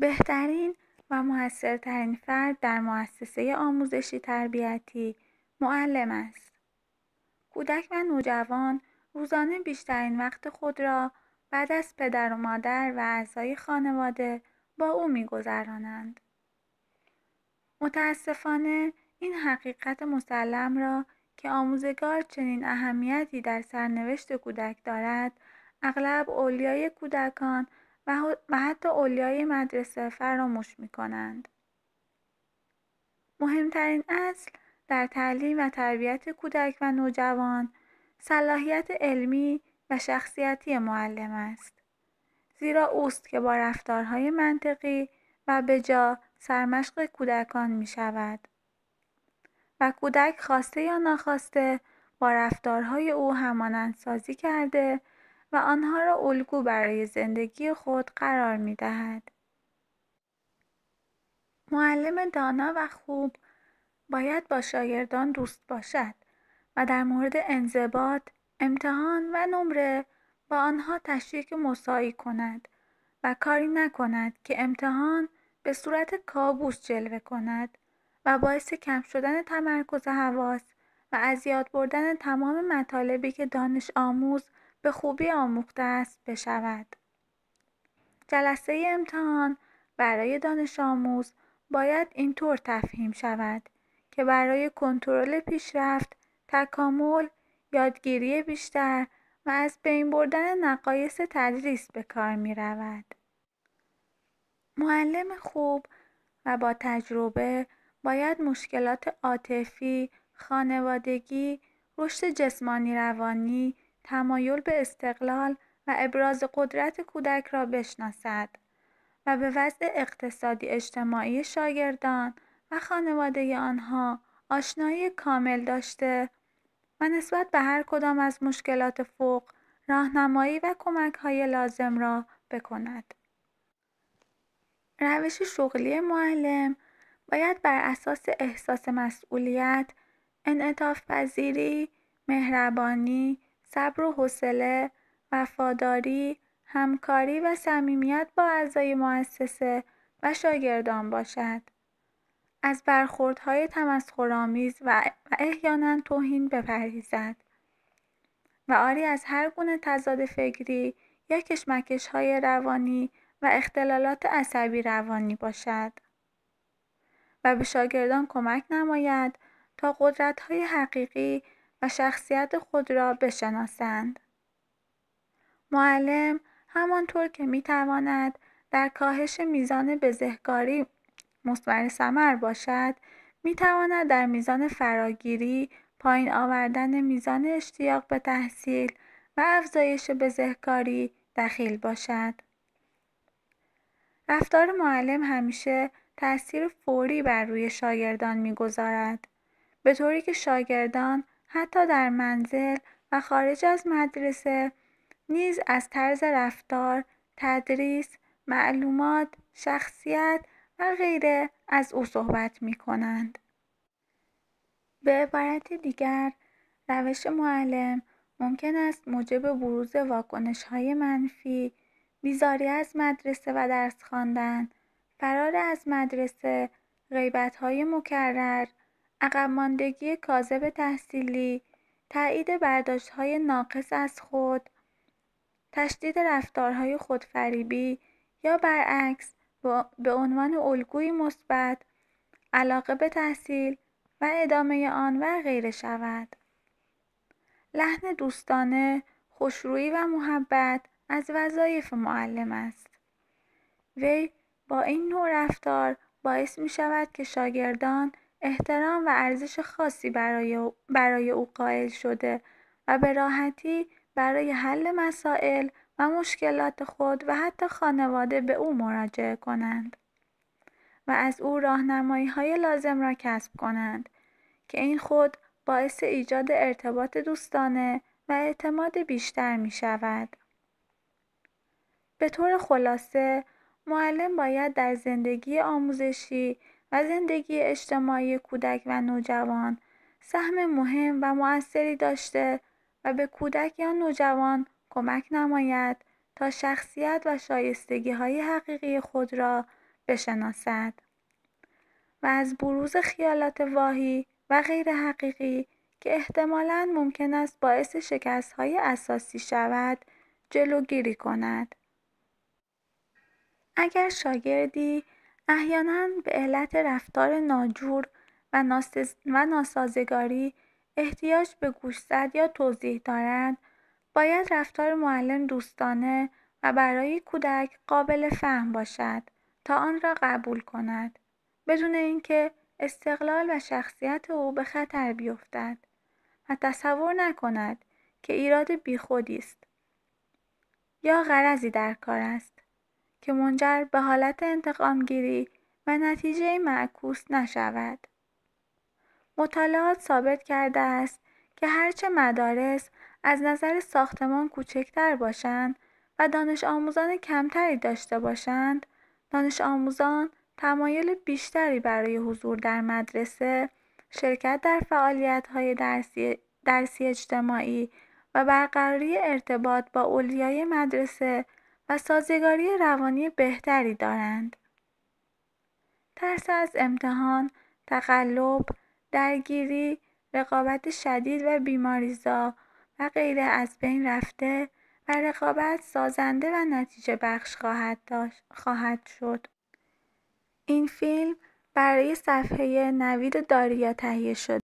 بهترین و موثرترین فرد در مؤسسه آموزشی تربیتی معلم است. کودک و نوجوان روزانه بیشترین وقت خود را بعد از پدر و مادر و اعضای خانواده با او میگذرانند. متاسفانه این حقیقت مسلم را که آموزگار چنین اهمیتی در سرنوشت کودک دارد اغلب اولیای کودکان و حتی اولیای مدرسه فراموش می کنند. مهمترین اصل در تعلیم و تربیت کودک و نوجوان صلاحیت علمی و شخصیتی معلم است. زیرا اوست که با رفتارهای منطقی و به جا سرمشق کودکان می شود. و کودک خواسته یا ناخواسته با رفتارهای او همانند سازی کرده و آنها را الگو برای زندگی خود قرار می دهد. معلم دانا و خوب باید با شاگردان دوست باشد و در مورد انضباط، امتحان و نمره با آنها تشریک مساعی کند و کاری نکند که امتحان به صورت کابوس جلوه کند و باعث کم شدن تمرکز حواس و از یاد بردن تمام مطالبی که دانش آموز به خوبی آموخته است بشود. جلسه امتحان برای دانش آموز باید اینطور تفهیم شود که برای کنترل پیشرفت، تکامل، یادگیری بیشتر و از بین بردن نقایص تدریس به کار می رود. معلم خوب و با تجربه باید مشکلات عاطفی، خانوادگی، رشد جسمانی روانی تمایل به استقلال و ابراز قدرت کودک را بشناسد و به وضع اقتصادی اجتماعی شاگردان و خانواده آنها آشنایی کامل داشته و نسبت به هر کدام از مشکلات فوق راهنمایی و کمک های لازم را بکند. روش شغلی معلم باید بر اساس احساس مسئولیت، انعطاف پذیری، مهربانی، صبر و حوصله، وفاداری، همکاری و صمیمیت با اعضای مؤسسه و شاگردان باشد. از برخوردهای تمسخرآمیز و احیانا توهین بپرهیزد و آری از هر گونه تضاد فکری یا کشمکش های روانی و اختلالات عصبی روانی باشد و به شاگردان کمک نماید تا قدرت های حقیقی و شخصیت خود را بشناسند. معلم همانطور که می تواند در کاهش میزان بزهکاری مصور سمر باشد می تواند در میزان فراگیری پایین آوردن میزان اشتیاق به تحصیل و افزایش بزهکاری دخیل باشد. رفتار معلم همیشه تأثیر فوری بر روی شاگردان میگذارد به طوری که شاگردان حتی در منزل و خارج از مدرسه نیز از طرز رفتار، تدریس، معلومات، شخصیت و غیره از او صحبت می کنند. به عبارت دیگر روش معلم ممکن است موجب بروز واکنش های منفی، بیزاری از مدرسه و درس خواندن، فرار از مدرسه، غیبت های مکرر، ماندگی کاذب تحصیلی، تایید های ناقص از خود، تشدید رفتارهای خودفریبی یا برعکس به عنوان الگوی مثبت، علاقه به تحصیل و ادامه آن و غیره شود. لحن دوستانه، خوشرویی و محبت از وظایف معلم است. وی با این نوع رفتار باعث می شود که شاگردان احترام و ارزش خاصی برای او, برای قائل شده و به راحتی برای حل مسائل و مشکلات خود و حتی خانواده به او مراجعه کنند و از او راهنمایی های لازم را کسب کنند که این خود باعث ایجاد ارتباط دوستانه و اعتماد بیشتر می شود. به طور خلاصه معلم باید در زندگی آموزشی و زندگی اجتماعی کودک و نوجوان سهم مهم و موثری داشته و به کودک یا نوجوان کمک نماید تا شخصیت و شایستگی های حقیقی خود را بشناسد و از بروز خیالات واهی و غیر حقیقی که احتمالا ممکن است باعث شکست های اساسی شود جلوگیری کند. اگر شاگردی احیانا به علت رفتار ناجور و, ناس... و ناسازگاری احتیاج به گوشزد یا توضیح دارند باید رفتار معلم دوستانه و برای کودک قابل فهم باشد تا آن را قبول کند بدون اینکه استقلال و شخصیت او به خطر بیفتد و تصور نکند که ایراد بیخودی است یا غرضی در کار است که منجر به حالت انتقام گیری و نتیجه معکوس نشود. مطالعات ثابت کرده است که هرچه مدارس از نظر ساختمان کوچکتر باشند و دانش آموزان کمتری داشته باشند، دانش آموزان تمایل بیشتری برای حضور در مدرسه، شرکت در فعالیت‌های درسی،, درسی اجتماعی و برقراری ارتباط با اولیای مدرسه و سازگاری روانی بهتری دارند. ترس از امتحان، تقلب، درگیری، رقابت شدید و بیماریزا و غیره از بین رفته و رقابت سازنده و نتیجه بخش خواهد, داشت، خواهد شد. این فیلم برای صفحه نوید داریا تهیه شده